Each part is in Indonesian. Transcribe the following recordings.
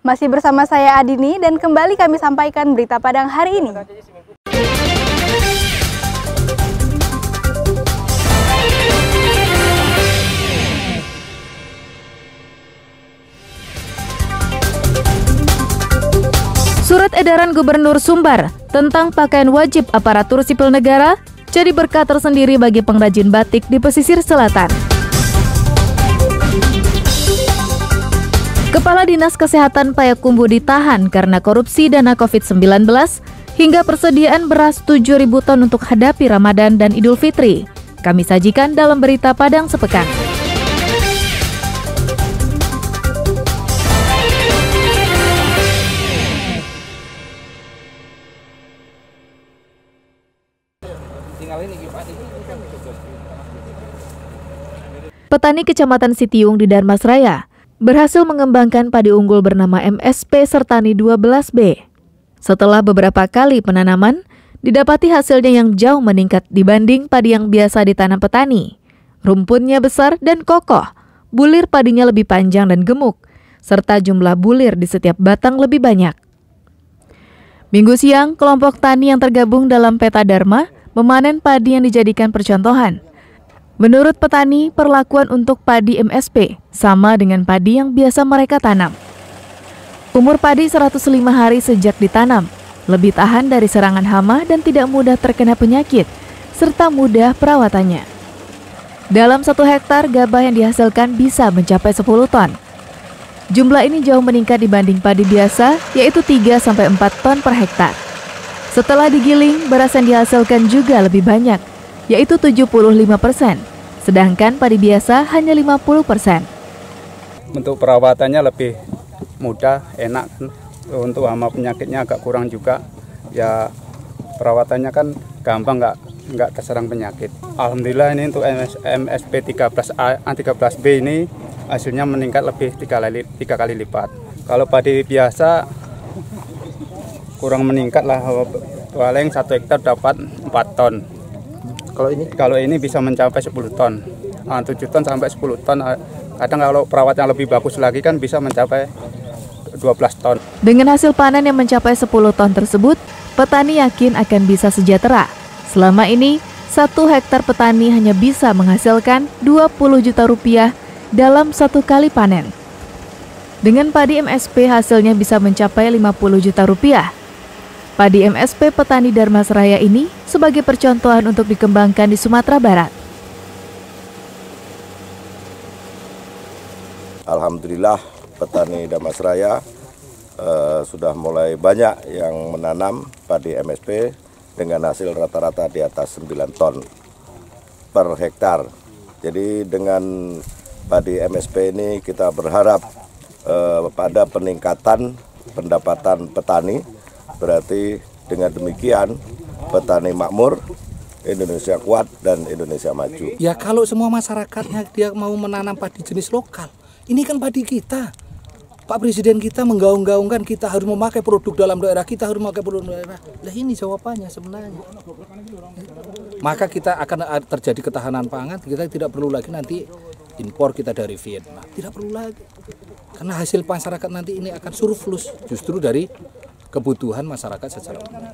Masih bersama saya Adini dan kembali kami sampaikan berita Padang hari ini. Surat edaran Gubernur Sumbar tentang pakaian wajib aparatur sipil negara jadi berkah tersendiri bagi pengrajin batik di pesisir selatan. Kepala Dinas Kesehatan Payakumbu ditahan karena korupsi dana COVID-19 hingga persediaan beras 7.000 ton untuk hadapi Ramadan dan Idul Fitri. Kami sajikan dalam berita Padang sepekan. Petani Kecamatan Sitiung di Darmasraya berhasil mengembangkan padi unggul bernama MSP Sertani 12B. Setelah beberapa kali penanaman, didapati hasilnya yang jauh meningkat dibanding padi yang biasa ditanam petani. Rumputnya besar dan kokoh, bulir padinya lebih panjang dan gemuk, serta jumlah bulir di setiap batang lebih banyak. Minggu siang, kelompok tani yang tergabung dalam peta Dharma memanen padi yang dijadikan percontohan – Menurut petani, perlakuan untuk padi MSP sama dengan padi yang biasa mereka tanam. Umur padi 105 hari sejak ditanam, lebih tahan dari serangan hama dan tidak mudah terkena penyakit, serta mudah perawatannya. Dalam satu hektar, gabah yang dihasilkan bisa mencapai 10 ton. Jumlah ini jauh meningkat dibanding padi biasa, yaitu 3-4 ton per hektar. Setelah digiling, beras yang dihasilkan juga lebih banyak, yaitu 75%, sedangkan padi biasa hanya 50%. Untuk perawatannya lebih mudah, enak. Untuk hama penyakitnya agak kurang juga. Ya perawatannya kan gampang nggak nggak terserang penyakit. Alhamdulillah ini untuk MS, MSP 13A 13B ini hasilnya meningkat lebih tiga kali tiga kali lipat. Kalau padi biasa kurang meningkat lah paling satu hektar dapat 4 ton kalau ini? Kalau ini bisa mencapai 10 ton. Nah, 7 ton sampai 10 ton. Ah, kadang kalau perawat yang lebih bagus lagi kan bisa mencapai 12 ton. Dengan hasil panen yang mencapai 10 ton tersebut, petani yakin akan bisa sejahtera. Selama ini, satu hektar petani hanya bisa menghasilkan 20 juta rupiah dalam satu kali panen. Dengan padi MSP hasilnya bisa mencapai 50 juta rupiah. Padi MSP Petani Dharma Seraya ini sebagai percontohan untuk dikembangkan di Sumatera Barat. Alhamdulillah petani Dharma Seraya eh, sudah mulai banyak yang menanam padi MSP dengan hasil rata-rata di atas 9 ton per hektar. Jadi dengan padi MSP ini kita berharap eh, pada peningkatan pendapatan petani Berarti dengan demikian petani makmur, Indonesia kuat dan Indonesia maju. Ya kalau semua masyarakatnya dia mau menanam padi jenis lokal, ini kan padi kita. Pak Presiden kita menggaung-gaungkan kita harus memakai produk dalam daerah, kita harus memakai produk daerah. Lah ini jawabannya sebenarnya. Maka kita akan terjadi ketahanan pangan, kita tidak perlu lagi nanti impor kita dari Vietnam. Tidak perlu lagi. Karena hasil masyarakat nanti ini akan surplus justru dari kebutuhan masyarakat secara umum.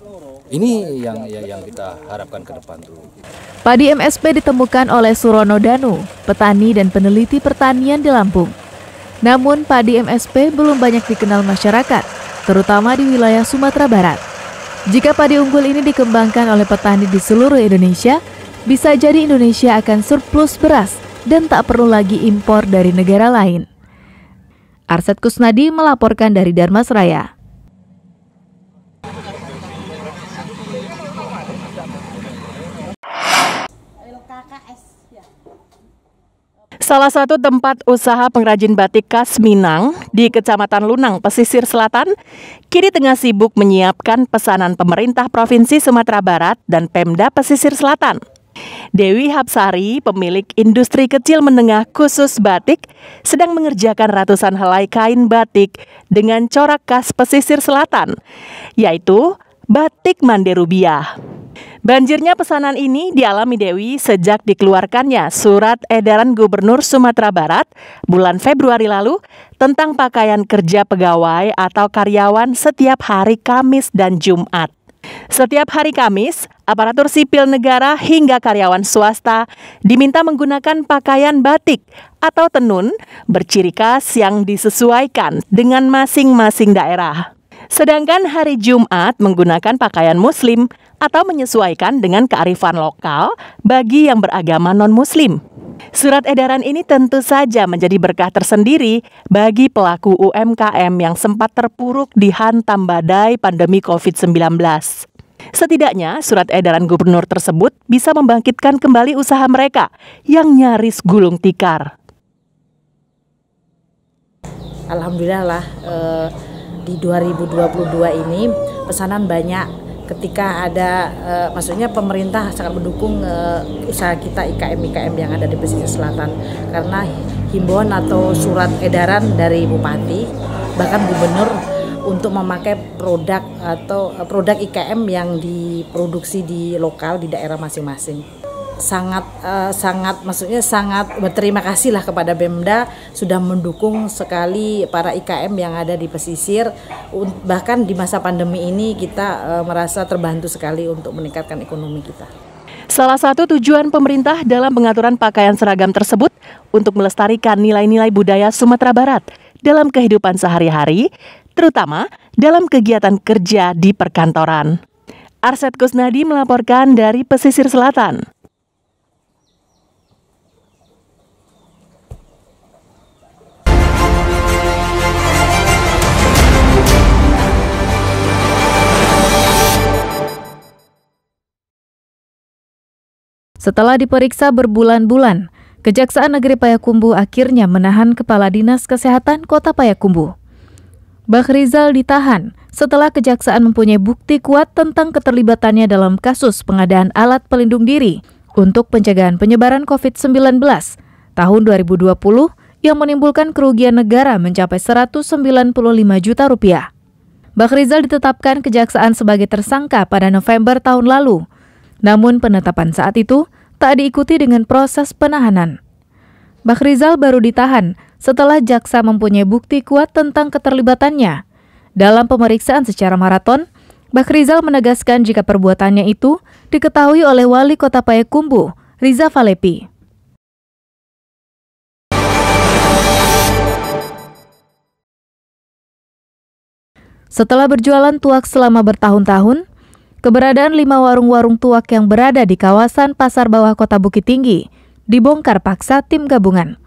Ini yang ya, yang kita harapkan ke depan tuh. Padi MSP ditemukan oleh Surono Danu, petani dan peneliti pertanian di Lampung. Namun padi MSP belum banyak dikenal masyarakat, terutama di wilayah Sumatera Barat. Jika padi unggul ini dikembangkan oleh petani di seluruh Indonesia, bisa jadi Indonesia akan surplus beras dan tak perlu lagi impor dari negara lain. Arset Kusnadi melaporkan dari Darmasraya. Salah satu tempat usaha pengrajin batik khas Minang di Kecamatan Lunang, Pesisir Selatan, kini tengah sibuk menyiapkan pesanan pemerintah Provinsi Sumatera Barat dan Pemda Pesisir Selatan. Dewi Hapsari, pemilik industri kecil menengah khusus batik, sedang mengerjakan ratusan helai kain batik dengan corak khas pesisir selatan, yaitu batik manderubiah. Banjirnya pesanan ini dialami Dewi sejak dikeluarkannya surat edaran Gubernur Sumatera Barat bulan Februari lalu tentang pakaian kerja pegawai atau karyawan setiap hari Kamis dan Jumat. Setiap hari Kamis, aparatur sipil negara hingga karyawan swasta diminta menggunakan pakaian batik atau tenun berciri khas yang disesuaikan dengan masing-masing daerah. Sedangkan hari Jumat menggunakan pakaian muslim atau menyesuaikan dengan kearifan lokal bagi yang beragama non-muslim. Surat edaran ini tentu saja menjadi berkah tersendiri bagi pelaku UMKM yang sempat terpuruk dihantam badai pandemi COVID-19. Setidaknya, surat edaran gubernur tersebut bisa membangkitkan kembali usaha mereka yang nyaris gulung tikar. Alhamdulillah lah, eh di 2022 ini pesanan banyak ketika ada uh, maksudnya pemerintah sangat mendukung uh, usaha kita IKM IKM yang ada di pesisir selatan karena himbauan atau surat edaran dari bupati bahkan gubernur untuk memakai produk atau eh, produk IKM yang diproduksi di lokal di daerah masing-masing sangat uh, sangat maksudnya sangat berterima kasih lah kepada Bemda sudah mendukung sekali para IKM yang ada di pesisir bahkan di masa pandemi ini kita uh, merasa terbantu sekali untuk meningkatkan ekonomi kita. Salah satu tujuan pemerintah dalam pengaturan pakaian seragam tersebut untuk melestarikan nilai-nilai budaya Sumatera Barat dalam kehidupan sehari-hari, terutama dalam kegiatan kerja di perkantoran. Arset Kusnadi melaporkan dari pesisir selatan. Setelah diperiksa berbulan-bulan, Kejaksaan Negeri Payakumbu akhirnya menahan Kepala Dinas Kesehatan Kota Payakumbu. Bakrizal ditahan setelah kejaksaan mempunyai bukti kuat tentang keterlibatannya dalam kasus pengadaan alat pelindung diri untuk pencegahan penyebaran COVID-19 tahun 2020 yang menimbulkan kerugian negara mencapai 195 juta rupiah. Bakrizal ditetapkan kejaksaan sebagai tersangka pada November tahun lalu. Namun penetapan saat itu tak diikuti dengan proses penahanan. Bakrizal baru ditahan setelah jaksa mempunyai bukti kuat tentang keterlibatannya. Dalam pemeriksaan secara maraton, Bakrizal menegaskan jika perbuatannya itu diketahui oleh wali kota Payakumbu, Riza Falepi. Setelah berjualan tuak selama bertahun-tahun, Keberadaan lima warung-warung tuak yang berada di kawasan pasar bawah kota Bukit Tinggi dibongkar paksa tim gabungan.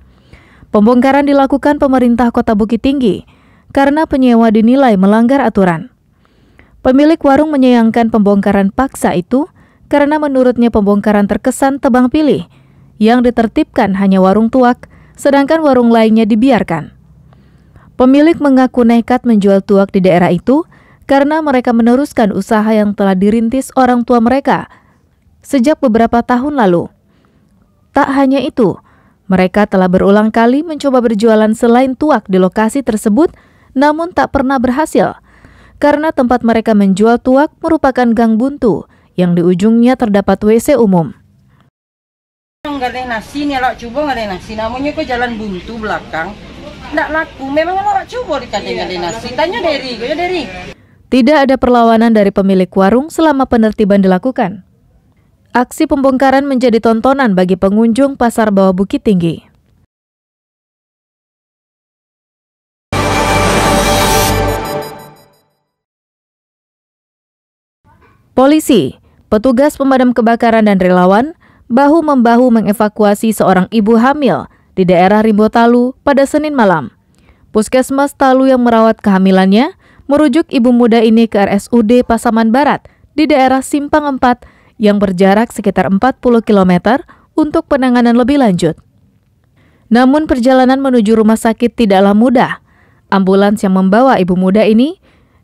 Pembongkaran dilakukan pemerintah kota Bukit Tinggi karena penyewa dinilai melanggar aturan. Pemilik warung menyayangkan pembongkaran paksa itu karena menurutnya pembongkaran terkesan tebang pilih, yang ditertibkan hanya warung tuak, sedangkan warung lainnya dibiarkan. Pemilik mengaku nekat menjual tuak di daerah itu karena mereka meneruskan usaha yang telah dirintis orang tua mereka sejak beberapa tahun lalu. Tak hanya itu, mereka telah berulang kali mencoba berjualan selain tuak di lokasi tersebut, namun tak pernah berhasil karena tempat mereka menjual tuak merupakan gang buntu yang di ujungnya terdapat WC umum. Nggak nasi nih, lo coba nggak nasi. Namanya kok jalan buntu belakang. Nggak laku, memang lo coba dikatakan ada nasi. Tanya Derry, gue ya Derry. Tidak ada perlawanan dari pemilik warung selama penertiban dilakukan. Aksi pembongkaran menjadi tontonan bagi pengunjung pasar bawah Bukit Tinggi. Polisi, petugas pemadam kebakaran dan relawan bahu-membahu mengevakuasi seorang ibu hamil di daerah Rimbo Talu pada Senin malam. Puskesmas Talu yang merawat kehamilannya merujuk ibu muda ini ke RSUD Pasaman Barat di daerah Simpang 4 yang berjarak sekitar 40 km untuk penanganan lebih lanjut. Namun perjalanan menuju rumah sakit tidaklah mudah. Ambulans yang membawa ibu muda ini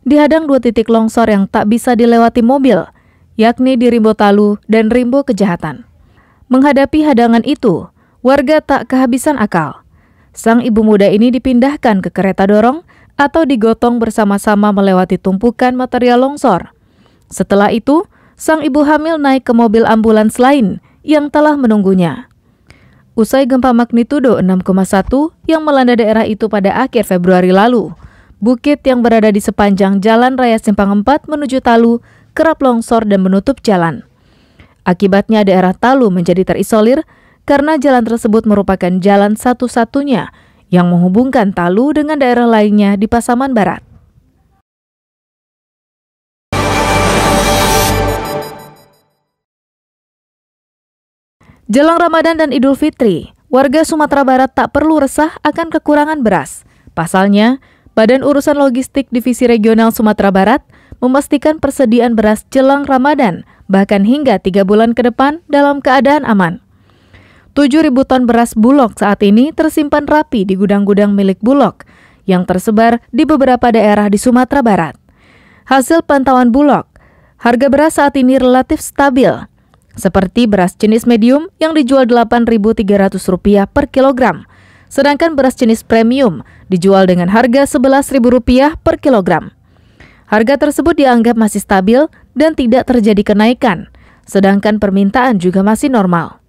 dihadang dua titik longsor yang tak bisa dilewati mobil, yakni di Rimbo Talu dan Rimbo Kejahatan. Menghadapi hadangan itu, warga tak kehabisan akal. Sang ibu muda ini dipindahkan ke kereta dorong atau digotong bersama-sama melewati tumpukan material longsor. Setelah itu, sang ibu hamil naik ke mobil ambulans lain yang telah menunggunya. Usai gempa magnitudo 6,1 yang melanda daerah itu pada akhir Februari lalu, bukit yang berada di sepanjang Jalan Raya Simpang 4 menuju Talu kerap longsor dan menutup jalan. Akibatnya daerah Talu menjadi terisolir karena jalan tersebut merupakan jalan satu-satunya yang menghubungkan Talu dengan daerah lainnya di Pasaman Barat. Jelang Ramadan dan Idul Fitri, warga Sumatera Barat tak perlu resah akan kekurangan beras. Pasalnya, Badan Urusan Logistik Divisi Regional Sumatera Barat memastikan persediaan beras jelang Ramadan, bahkan hingga tiga bulan ke depan dalam keadaan aman ribu ton beras Bulog saat ini tersimpan rapi di gudang-gudang milik Bulog yang tersebar di beberapa daerah di Sumatera Barat. Hasil pantauan Bulog, harga beras saat ini relatif stabil, seperti beras jenis medium yang dijual Rp8.300 per kilogram, sedangkan beras jenis premium dijual dengan harga Rp11.000 per kilogram. Harga tersebut dianggap masih stabil dan tidak terjadi kenaikan, sedangkan permintaan juga masih normal.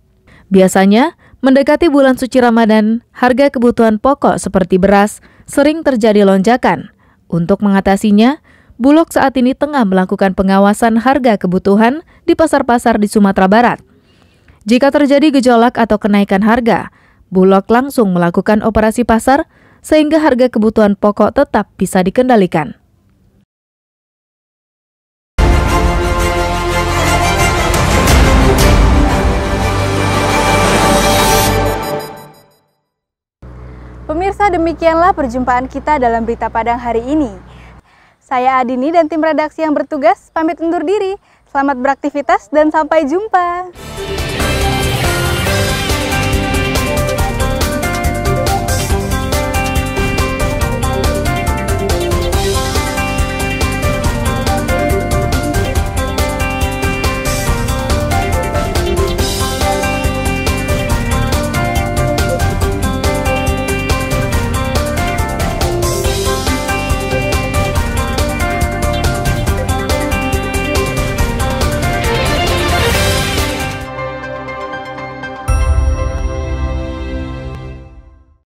Biasanya, mendekati bulan suci Ramadan, harga kebutuhan pokok seperti beras sering terjadi lonjakan. Untuk mengatasinya, Bulog saat ini tengah melakukan pengawasan harga kebutuhan di pasar-pasar di Sumatera Barat. Jika terjadi gejolak atau kenaikan harga, Bulog langsung melakukan operasi pasar sehingga harga kebutuhan pokok tetap bisa dikendalikan. Pemirsa demikianlah perjumpaan kita dalam Berita Padang hari ini. Saya Adini dan tim redaksi yang bertugas pamit undur diri. Selamat beraktivitas dan sampai jumpa.